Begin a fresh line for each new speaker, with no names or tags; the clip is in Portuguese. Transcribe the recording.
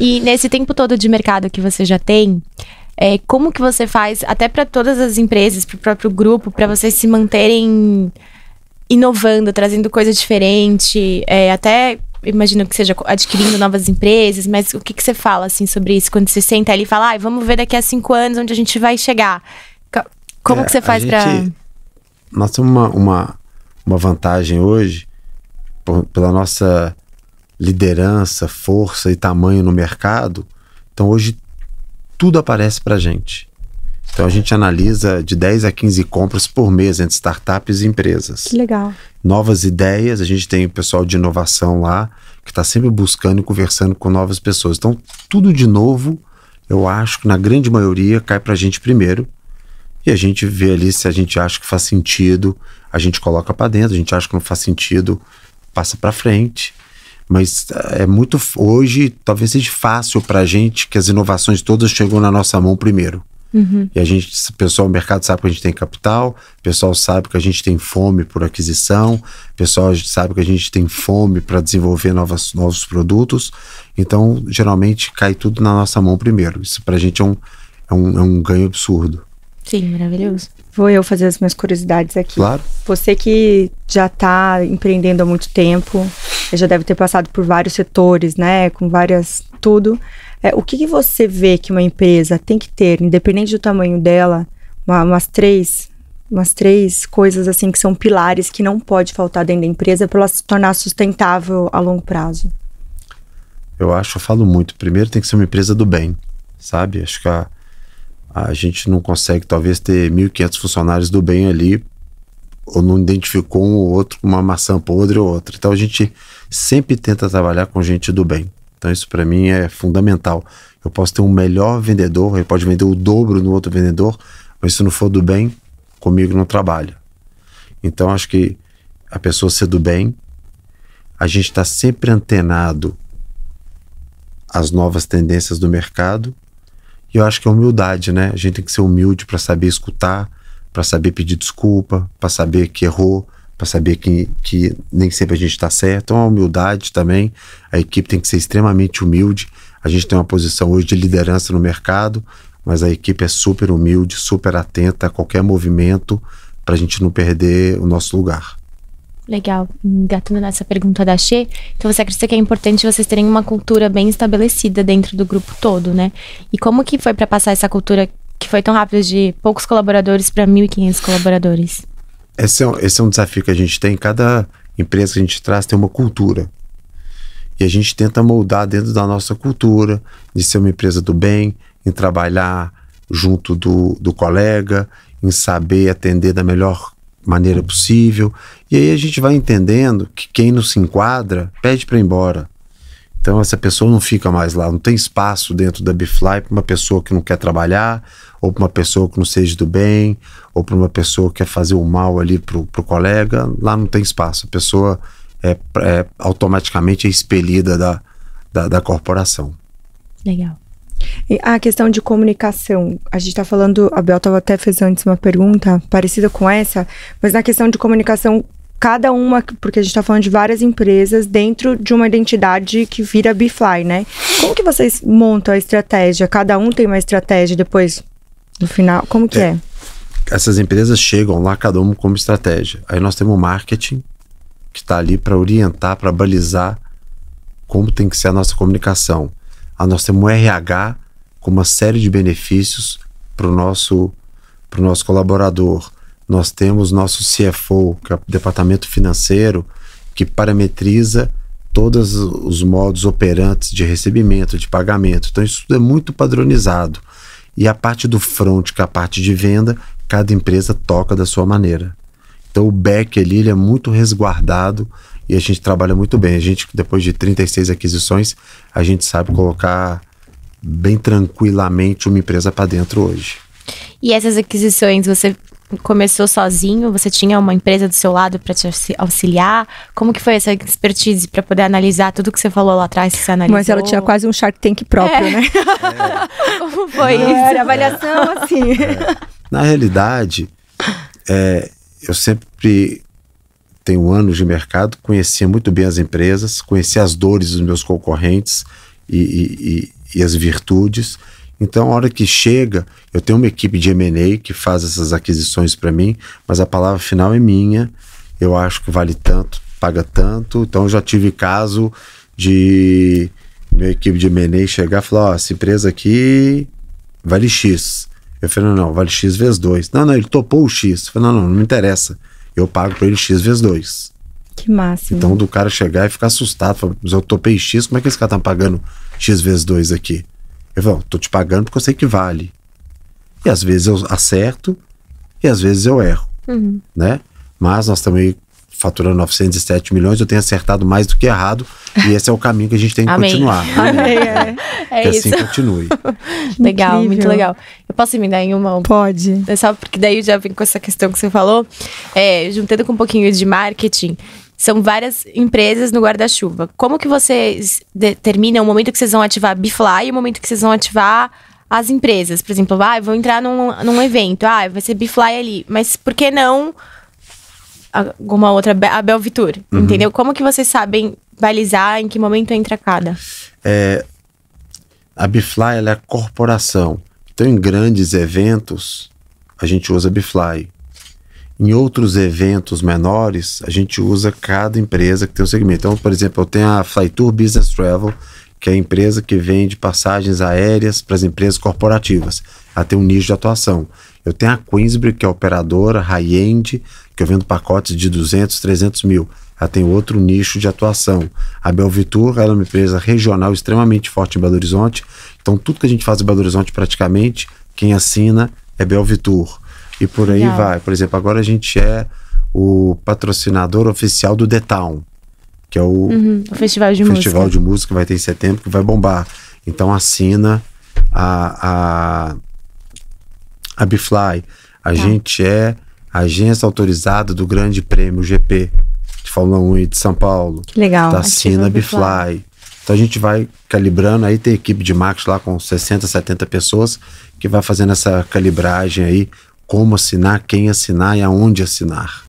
E nesse tempo todo de mercado que você já tem, é, como que você faz, até para todas as empresas, para o próprio grupo, para vocês se manterem inovando, trazendo coisa diferente, é, até imagino que seja adquirindo novas empresas, mas o que, que você fala assim sobre isso quando você senta ali e fala, ah, vamos ver daqui a cinco anos onde a gente vai chegar? Como é, que você faz para
Nós temos uma, uma, uma vantagem hoje por, pela nossa liderança, força e tamanho no mercado. Então hoje tudo aparece para a gente. Então a gente analisa de 10 a 15 compras por mês entre startups e empresas. Que legal. Novas ideias, a gente tem o pessoal de inovação lá que está sempre buscando e conversando com novas pessoas. Então tudo de novo, eu acho que na grande maioria cai para a gente primeiro e a gente vê ali se a gente acha que faz sentido, a gente coloca para dentro, a gente acha que não faz sentido, passa para frente mas eh, é muito hoje talvez seja fácil para a gente que as inovações todas chegam na nossa mão primeiro. Uhum. E a gente, pessoal, o mercado sabe que a gente tem capital, o pessoal sabe que a gente tem fome por aquisição, o pessoal sabe que a gente tem fome para desenvolver novas, novos produtos. Então, geralmente, cai tudo na nossa mão primeiro. Isso para a gente é um, é, um, é um ganho absurdo.
Sim, maravilhoso. Vou eu fazer as minhas curiosidades aqui. Claro. Você que já está empreendendo há muito tempo, já deve ter passado por vários setores, né? Com várias. tudo. É, o que, que, você vê que uma empresa tem que ter, independente do tamanho dela, uma, umas três. Umas três coisas assim que são pilares que não pode faltar dentro da empresa para ela se tornar sustentável a longo prazo.
Eu acho, eu falo muito. Primeiro tem que ser uma empresa do bem, sabe? Acho que a, a gente não consegue talvez ter 1.500 funcionários do bem ali ou não identificou um ou outro, uma maçã podre ou outra. Então a gente sempre tenta trabalhar com gente do bem. Então isso para mim é fundamental. Eu posso ter um melhor vendedor, ele pode vender o dobro no outro vendedor, mas se não for do bem, comigo não trabalha. Então acho que a pessoa ser do bem, a gente está sempre antenado às novas tendências do mercado. E eu acho que é humildade, né? A gente tem que ser humilde para saber escutar, para saber pedir desculpa, para saber que errou, para saber que, que nem sempre a gente está certo. Então, a humildade também, a equipe tem que ser extremamente humilde. A gente tem uma posição hoje de liderança no mercado, mas a equipe é super humilde, super atenta a qualquer movimento para a gente não perder o nosso lugar.
Legal. Engatando nessa pergunta da Xê, então você acredita que é importante vocês terem uma cultura bem estabelecida dentro do grupo todo, né? E como que foi para passar essa cultura que foi tão rápida de poucos colaboradores para 1.500 colaboradores?
Esse é, um, esse é um desafio que a gente tem. Cada empresa que a gente traz tem uma cultura. E a gente tenta moldar dentro da nossa cultura de ser uma empresa do bem, em trabalhar junto do, do colega, em saber atender da melhor maneira possível. E aí a gente vai entendendo que quem não se enquadra pede para ir embora. Então essa pessoa não fica mais lá, não tem espaço dentro da Bifly para uma pessoa que não quer trabalhar, ou para uma pessoa que não seja do bem, ou para uma pessoa que quer fazer o mal ali para o colega, lá não tem espaço. A pessoa é, é automaticamente é expelida da, da, da corporação.
Legal. E a questão de comunicação, a gente está falando, a Bel estava até fez antes uma pergunta parecida com essa, mas na questão de comunicação cada uma, porque a gente está falando de várias empresas dentro de uma identidade que vira BeFly, né? Como que vocês montam a estratégia? Cada um tem uma estratégia depois no final? Como que é? é?
Essas empresas chegam lá cada uma como estratégia. Aí nós temos o marketing que está ali para orientar, para balizar como tem que ser a nossa comunicação. Aí ah, nós temos o RH com uma série de benefícios para o nosso, nosso colaborador nós temos nosso CFO, que é o departamento financeiro, que parametriza todos os modos operantes de recebimento, de pagamento. Então, isso tudo é muito padronizado. E a parte do front, que é a parte de venda, cada empresa toca da sua maneira. Então, o back ali ele é muito resguardado e a gente trabalha muito bem. A gente, depois de 36 aquisições, a gente sabe colocar bem tranquilamente uma empresa para dentro hoje.
E essas aquisições, você começou sozinho? Você tinha uma empresa do seu lado para te auxiliar? Como que foi essa expertise para poder analisar tudo que você falou lá atrás, que você analisou? Mas ela tinha quase um Shark Tank próprio, é. né? É. Como foi Não, isso? Era avaliação, assim. é. assim.
Na realidade, é, eu sempre tenho anos de mercado, conhecia muito bem as empresas, conhecia as dores dos meus concorrentes e, e, e, e as virtudes. Então, a hora que chega, eu tenho uma equipe de M&A que faz essas aquisições para mim, mas a palavra final é minha. Eu acho que vale tanto, paga tanto. Então, eu já tive caso de minha equipe de M&A chegar e falar, ó, oh, essa empresa aqui vale X. Eu falei, não, não, vale X vezes 2. Não, não, ele topou o X. Eu falei, não, não, não me interessa. Eu pago para ele X vezes 2.
Que máximo. Então, do
cara chegar e ficar assustado, mas eu topei X, como é que esse cara tá pagando X vezes 2 aqui? Eu falo, estou te pagando porque eu sei que vale. E às vezes eu acerto e às vezes eu erro, uhum. né? Mas nós também faturando 907 milhões, eu tenho acertado mais do que errado e esse é o caminho que a gente tem que Amém. continuar. Amém. É, que é assim isso. continue.
legal, Incrível. muito legal. Eu posso me dar em uma? Pode. É só porque daí eu já vim com essa questão que você falou, é, juntando com um pouquinho de marketing, são várias empresas no guarda-chuva. Como que vocês determinam o momento que vocês vão ativar a Bifly e o momento que vocês vão ativar as empresas? Por exemplo, ah, vou entrar num, num evento, ah, vai ser Bifly ali. Mas por que não alguma outra, a Belvitur? Uhum. Entendeu? Como que vocês sabem balizar em que momento entra cada?
É, a Bifly é a corporação. Então, em grandes eventos, a gente usa Bifly em outros eventos menores, a gente usa cada empresa que tem um segmento. Então, por exemplo, eu tenho a Flytour Business Travel, que é a empresa que vende passagens aéreas para as empresas corporativas. Ela tem um nicho de atuação. Eu tenho a Queensbury, que é operadora high-end, que eu vendo pacotes de 200, 300 mil. Ela tem outro nicho de atuação. A Belvitur, ela é uma empresa regional extremamente forte em Belo Horizonte. Então, tudo que a gente faz em Belo Horizonte, praticamente, quem assina é Belvitur. E por aí Legal. vai. Por exemplo, agora a gente é o patrocinador oficial do The Town, que é o, uhum,
o Festival, de, o música. festival de
Música que vai ter em setembro, que vai bombar. Então assina a, a, a Bifly. A tá. gente é agência autorizada do Grande Prêmio GP de Fórmula 1 de São Paulo. Que
legal. Da tá, Sina Bifly.
Então a gente vai calibrando, aí tem equipe de marketing lá com 60, 70 pessoas que vai fazendo essa calibragem aí como assinar, quem assinar e aonde assinar.